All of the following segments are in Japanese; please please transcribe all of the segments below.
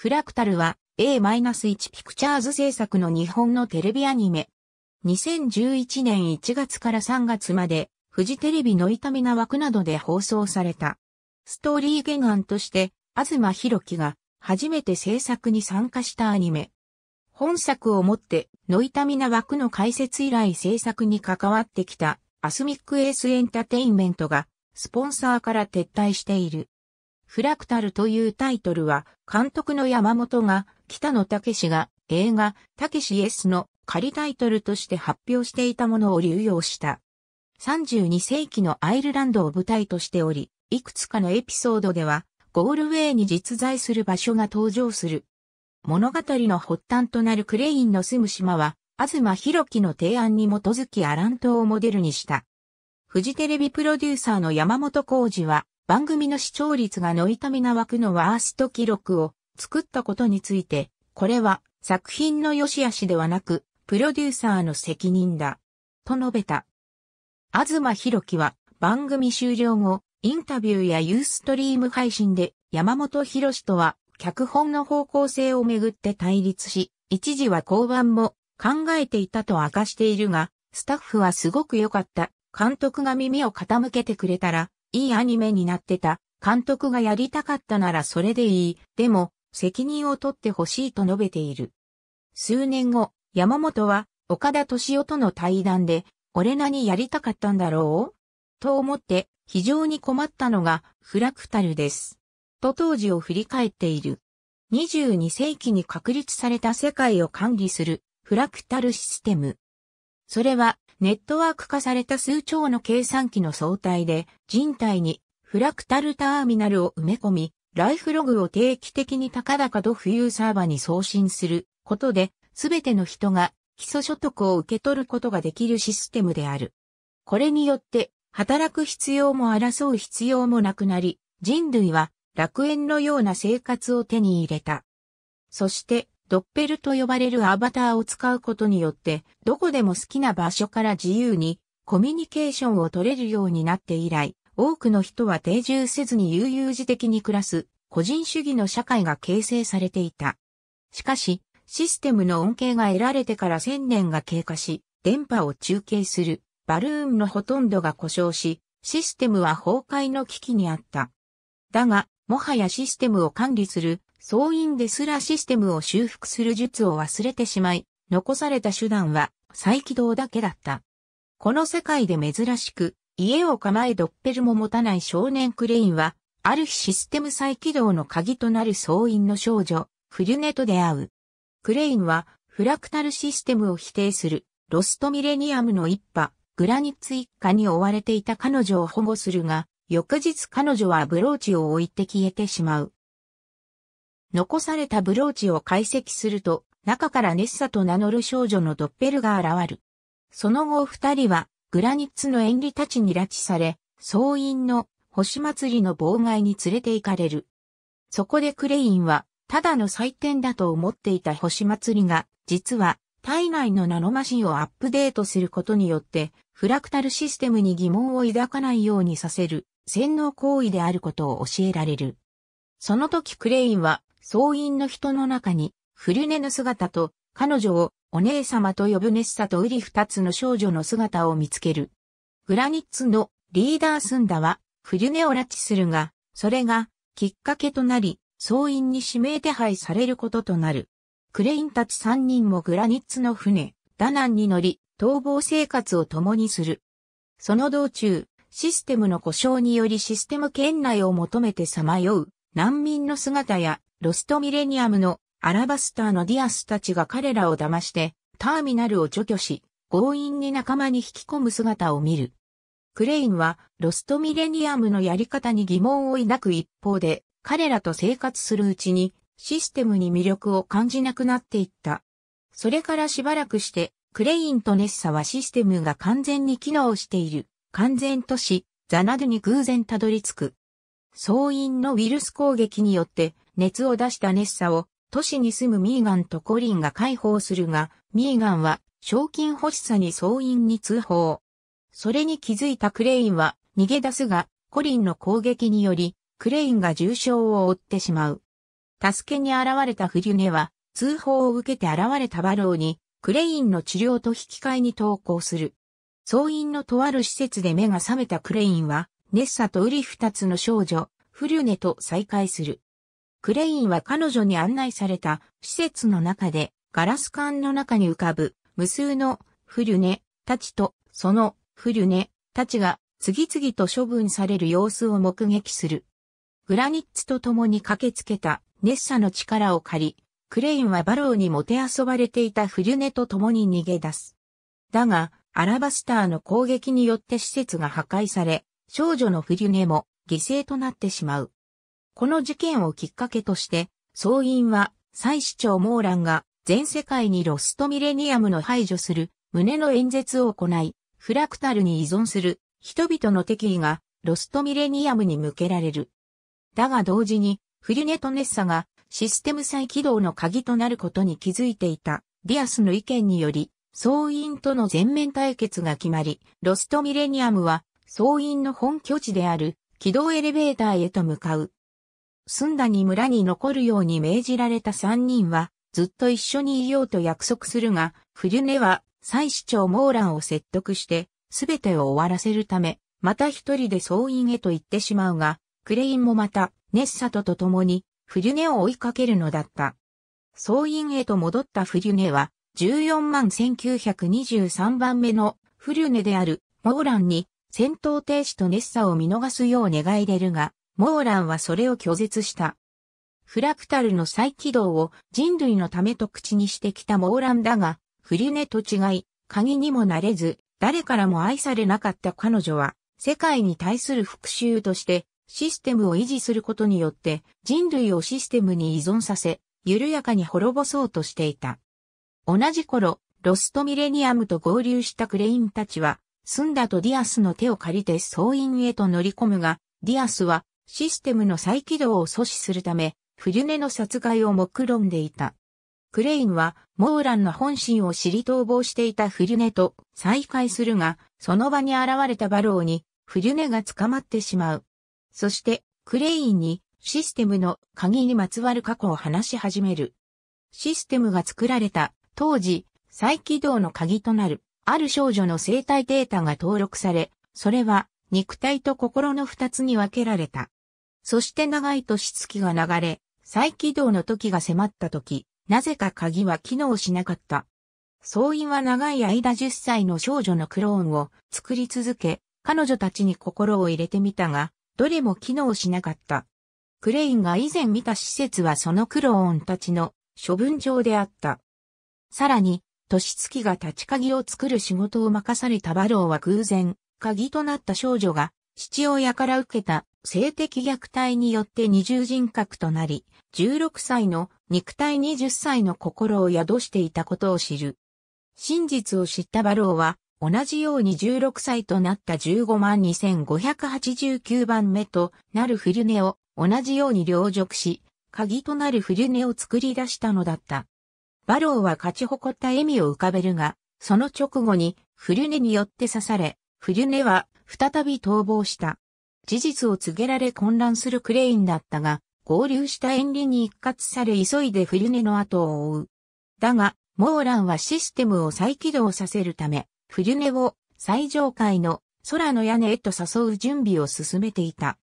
フラクタルは A-1 ピクチャーズ制作の日本のテレビアニメ。2011年1月から3月まで、フジテレビの痛みな枠などで放送された。ストーリー原案として、東博樹が初めて制作に参加したアニメ。本作をもって、の痛みな枠の解説以来制作に関わってきたアスミックエースエンタテインメントが、スポンサーから撤退している。フラクタルというタイトルは、監督の山本が、北野武が映画、武け S の仮タイトルとして発表していたものを流用した。32世紀のアイルランドを舞台としており、いくつかのエピソードでは、ゴールウェイに実在する場所が登場する。物語の発端となるクレインの住む島は、東博樹の提案に基づきアラン島をモデルにした。フジテレビプロデューサーの山本浩二は、番組の視聴率がの痛みミナ枠のワースト記録を作ったことについて、これは作品の良し悪しではなく、プロデューサーの責任だ。と述べた。東ろ樹は番組終了後、インタビューやユーストリーム配信で山本博しとは脚本の方向性をめぐって対立し、一時は降板も考えていたと明かしているが、スタッフはすごく良かった。監督が耳を傾けてくれたら、いいアニメになってた。監督がやりたかったならそれでいい。でも、責任を取ってほしいと述べている。数年後、山本は、岡田敏夫との対談で、俺何やりたかったんだろうと思って、非常に困ったのが、フラクタルです。と当時を振り返っている。22世紀に確立された世界を管理する、フラクタルシステム。それは、ネットワーク化された数兆の計算機の相対で人体にフラクタルターミナルを埋め込み、ライフログを定期的に高々と浮遊サーバに送信することで、すべての人が基礎所得を受け取ることができるシステムである。これによって、働く必要も争う必要もなくなり、人類は楽園のような生活を手に入れた。そして、ドッペルと呼ばれるアバターを使うことによって、どこでも好きな場所から自由にコミュニケーションを取れるようになって以来、多くの人は定住せずに悠々自適に暮らす個人主義の社会が形成されていた。しかし、システムの恩恵が得られてから1000年が経過し、電波を中継するバルーンのほとんどが故障し、システムは崩壊の危機にあった。だが、もはやシステムを管理する総員ですらシステムを修復する術を忘れてしまい、残された手段は再起動だけだった。この世界で珍しく、家を構えドッペルも持たない少年クレインは、ある日システム再起動の鍵となる総員の少女、フリュネと出会う。クレインは、フラクタルシステムを否定する、ロストミレニアムの一派、グラニッツ一家に追われていた彼女を保護するが、翌日彼女はブローチを置いて消えてしまう。残されたブローチを解析すると、中からネッサと名乗る少女のドッペルが現る。その後二人は、グラニッツの演技たちに拉致され、総員の星祭りの妨害に連れて行かれる。そこでクレインは、ただの祭典だと思っていた星祭りが、実は、体内のナノマシンをアップデートすることによって、フラクタルシステムに疑問を抱かないようにさせる、洗脳行為であることを教えられる。その時クレインは、僧院の人の中に、フルネの姿と、彼女をお姉様と呼ぶネッサとウリ二つの少女の姿を見つける。グラニッツのリーダースンダは、フルネを拉致するが、それが、きっかけとなり、総員に指名手配されることとなる。クレインたち三人もグラニッツの船、ダナンに乗り、逃亡生活を共にする。その道中、システムの故障によりシステム圏内を求めてさまよう、難民の姿やロストミレニアムのアラバスターのディアスたちが彼らを騙してターミナルを除去し強引に仲間に引き込む姿を見る。クレインはロストミレニアムのやり方に疑問を抱く一方で彼らと生活するうちにシステムに魅力を感じなくなっていった。それからしばらくしてクレインとネッサはシステムが完全に機能している完全都市ザナドに偶然たどり着く。総員のウイルス攻撃によって熱を出したネッサを都市に住むミーガンとコリンが解放するが、ミーガンは賞金欲しさに総員に通報。それに気づいたクレインは逃げ出すが、コリンの攻撃により、クレインが重傷を負ってしまう。助けに現れたフリュネは、通報を受けて現れたバローに、クレインの治療と引き換えに投稿する。総員のとある施設で目が覚めたクレインは、ネッサとウリ二つの少女、フリュネと再会する。クレインは彼女に案内された施設の中で、ガラス管の中に浮かぶ無数のフリュネたちと、そのフリュネたちが次々と処分される様子を目撃する。グラニッツと共に駆けつけたネッサの力を借り、クレインはバローにもてあそばれていたフリュネと共に逃げ出す。だが、アラバスターの攻撃によって施設が破壊され、少女のフリュネも犠牲となってしまう。この事件をきっかけとして、総員は、再市長モーランが全世界にロストミレニアムの排除する胸の演説を行い、フラクタルに依存する人々の敵意がロストミレニアムに向けられる。だが同時に、フリュネとネッサがシステム再起動の鍵となることに気づいていたディアスの意見により、総員との全面対決が決まり、ロストミレニアムは総員の本拠地である軌道エレベーターへと向かう。住んだに村に残るように命じられた三人は、ずっと一緒にいようと約束するが、フリュネは、再市長モーランを説得して、すべてを終わらせるため、また一人で総員へと行ってしまうが、クレインもまた、ネッサとと共に、フリュネを追いかけるのだった。総員へと戻ったフリュネは、14万1923番目のフリュネであるモーランに戦闘停止と熱さを見逃すよう願い出るが、モーランはそれを拒絶した。フラクタルの再起動を人類のためと口にしてきたモーランだが、フリュネと違い、鍵にもなれず、誰からも愛されなかった彼女は、世界に対する復讐として、システムを維持することによって人類をシステムに依存させ、緩やかに滅ぼそうとしていた。同じ頃、ロストミレニアムと合流したクレインたちは、スンダとディアスの手を借りて総員へと乗り込むが、ディアスはシステムの再起動を阻止するため、フリュネの殺害を目論んでいた。クレインは、モーランの本心を知り逃亡していたフリュネと再会するが、その場に現れたバローに、フリュネが捕まってしまう。そして、クレインに、システムの鍵にまつわる過去を話し始める。システムが作られた、当時、再起動の鍵となる。ある少女の生体データが登録され、それは肉体と心の二つに分けられた。そして長い年月が流れ、再起動の時が迫った時、なぜか鍵は機能しなかった。総員は長い間10歳の少女のクローンを作り続け、彼女たちに心を入れてみたが、どれも機能しなかった。クレインが以前見た施設はそのクローンたちの処分場であった。さらに、年月が立ち鍵を作る仕事を任されたバローは偶然、鍵となった少女が、父親から受けた性的虐待によって二重人格となり、16歳の肉体20歳の心を宿していたことを知る。真実を知ったバローは、同じように16歳となった152,589番目となるフルネを同じように凌辱し、鍵となるフルネを作り出したのだった。バローは勝ち誇った笑みを浮かべるが、その直後にフリュネによって刺され、フリュネは再び逃亡した。事実を告げられ混乱するクレインだったが、合流した遠リに一括され急いでフリュネの後を追う。だが、モーランはシステムを再起動させるため、フリュネを最上階の空の屋根へと誘う準備を進めていた。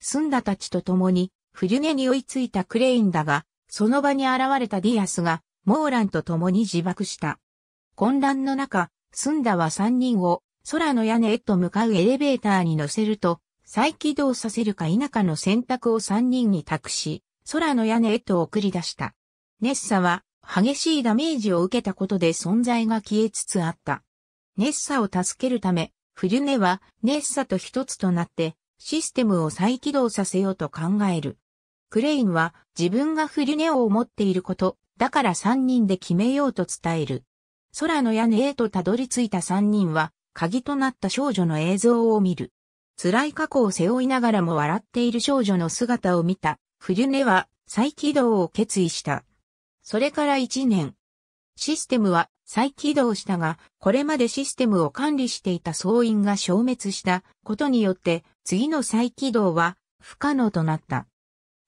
スンダたちと共に、フリュネに追いついたクレインだが、その場に現れたディアスが、モーランと共に自爆した。混乱の中、スンダは3人を空の屋根へと向かうエレベーターに乗せると、再起動させるか否かの選択を3人に託し、空の屋根へと送り出した。ネッサは激しいダメージを受けたことで存在が消えつつあった。ネッサを助けるため、フリュネはネッサと一つとなってシステムを再起動させようと考える。クレインは自分がフリュネを持っていること、だから三人で決めようと伝える。空の屋根へとたどり着いた三人は、鍵となった少女の映像を見る。辛い過去を背負いながらも笑っている少女の姿を見た、フリュネは再起動を決意した。それから一年。システムは再起動したが、これまでシステムを管理していた総員が消滅したことによって、次の再起動は不可能となった。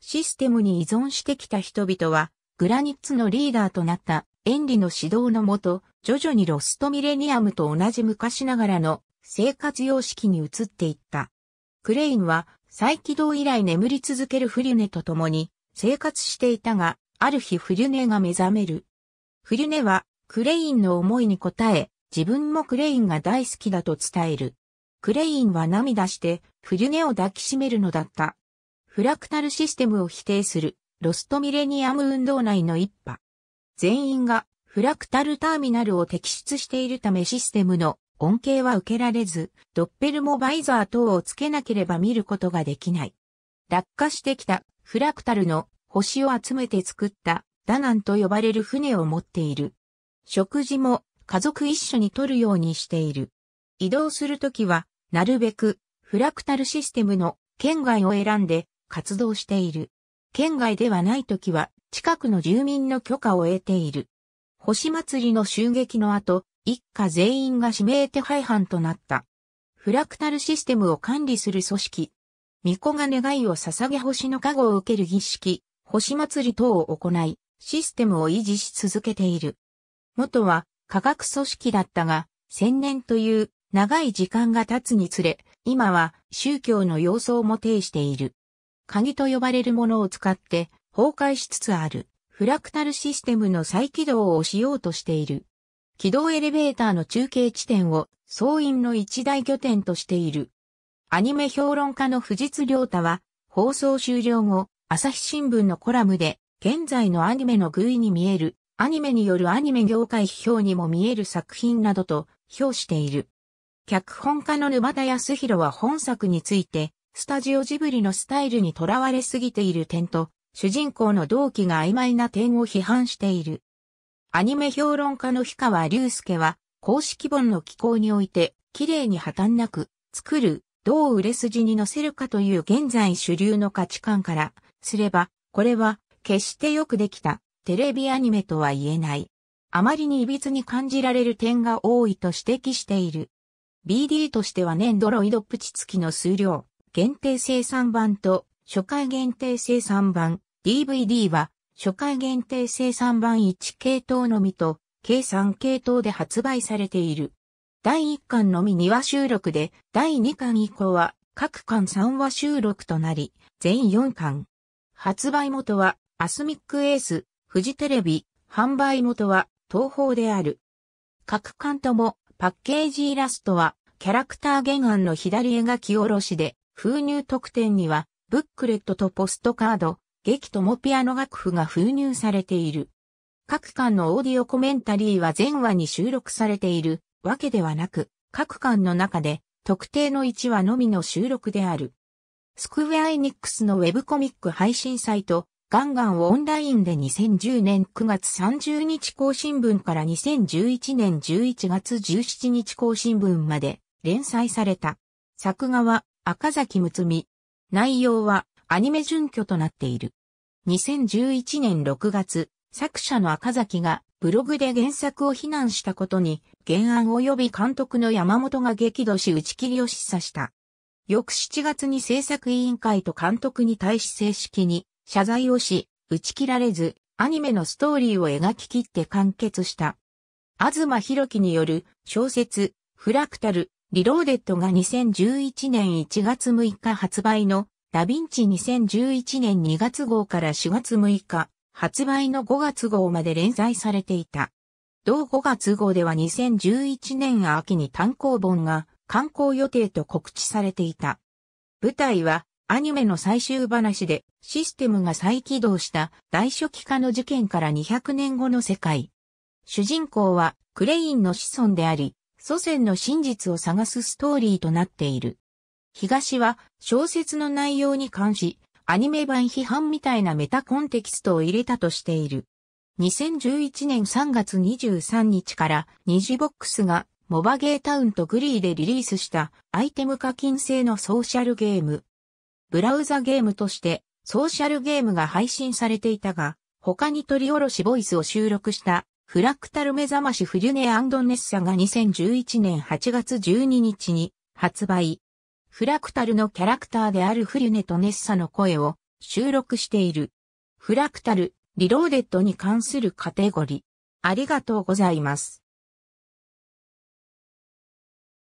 システムに依存してきた人々はグラニッツのリーダーとなったエンリの指導のもと、徐々にロストミレニアムと同じ昔ながらの生活様式に移っていった。クレインは再起動以来眠り続けるフリュネと共に生活していたが、ある日フリュネが目覚める。フリュネはクレインの思いに応え、自分もクレインが大好きだと伝える。クレインは涙してフリュネを抱きしめるのだった。フラクタルシステムを否定する。ロストミレニアム運動内の一派。全員がフラクタルターミナルを摘出しているためシステムの恩恵は受けられず、ドッペルモバイザー等をつけなければ見ることができない。落下してきたフラクタルの星を集めて作ったダナンと呼ばれる船を持っている。食事も家族一緒に取るようにしている。移動するときは、なるべくフラクタルシステムの圏外を選んで活動している。県外ではない時は、近くの住民の許可を得ている。星祭りの襲撃の後、一家全員が指名手配犯となった。フラクタルシステムを管理する組織。巫女が願いを捧げ星の加護を受ける儀式、星祭り等を行い、システムを維持し続けている。元は科学組織だったが、千年という長い時間が経つにつれ、今は宗教の様相も呈している。鍵と呼ばれるものを使って崩壊しつつあるフラクタルシステムの再起動をしようとしている。軌道エレベーターの中継地点を総員の一大拠点としている。アニメ評論家の藤津良太は放送終了後、朝日新聞のコラムで現在のアニメの偶意に見えるアニメによるアニメ業界批評にも見える作品などと評している。脚本家の沼田康弘は本作について、スタジオジブリのスタイルにとらわれすぎている点と、主人公の動機が曖昧な点を批判している。アニメ評論家の氷川隆介は、公式本の機構において、綺麗に破綻なく、作る、どう売れ筋に乗せるかという現在主流の価値観から、すれば、これは、決してよくできた、テレビアニメとは言えない。あまりに歪に感じられる点が多いと指摘している。BD としては年ドロイドプチ付きの数量、限定生産版と初回限定生産版 DVD は初回限定生産版1系統のみと計3系統で発売されている。第1巻のみ2話収録で第2巻以降は各巻3話収録となり全4巻。発売元はアスミックエース、フジテレビ、販売元は東宝である。各巻ともパッケージイラストはキャラクター原案の左描き下ろしで、封入特典には、ブックレットとポストカード、劇ともピアノ楽譜が封入されている。各巻のオーディオコメンタリーは全話に収録されているわけではなく、各巻の中で特定の1話のみの収録である。スクウェアエニックスのウェブコミック配信サイト、ガンガンをオンラインで2010年9月30日更新分から2011年11月17日更新分まで連載された。作画は赤崎むつみ。内容はアニメ準拠となっている。2011年6月、作者の赤崎がブログで原作を非難したことに、原案及び監督の山本が激怒し打ち切りを示唆した。翌7月に制作委員会と監督に対し正式に謝罪をし、打ち切られず、アニメのストーリーを描き切って完結した。東博樹による小説、フラクタル、リローデッドが2011年1月6日発売のダヴィンチ2011年2月号から4月6日発売の5月号まで連載されていた。同5月号では2011年秋に単行本が刊行予定と告知されていた。舞台はアニメの最終話でシステムが再起動した大初期化の事件から200年後の世界。主人公はクレインの子孫であり、祖先の真実を探すストーリーとなっている。東は小説の内容に関し、アニメ版批判みたいなメタコンテキストを入れたとしている。2011年3月23日からニジボックスがモバゲータウンとグリーでリリースしたアイテム課金制のソーシャルゲーム。ブラウザゲームとしてソーシャルゲームが配信されていたが、他に取り下ろしボイスを収録したフラクタル目覚ましフリュネネッサが2011年8月12日に発売。フラクタルのキャラクターであるフリュネとネッサの声を収録している。フラクタル、リローデッドに関するカテゴリー。ありがとうございます。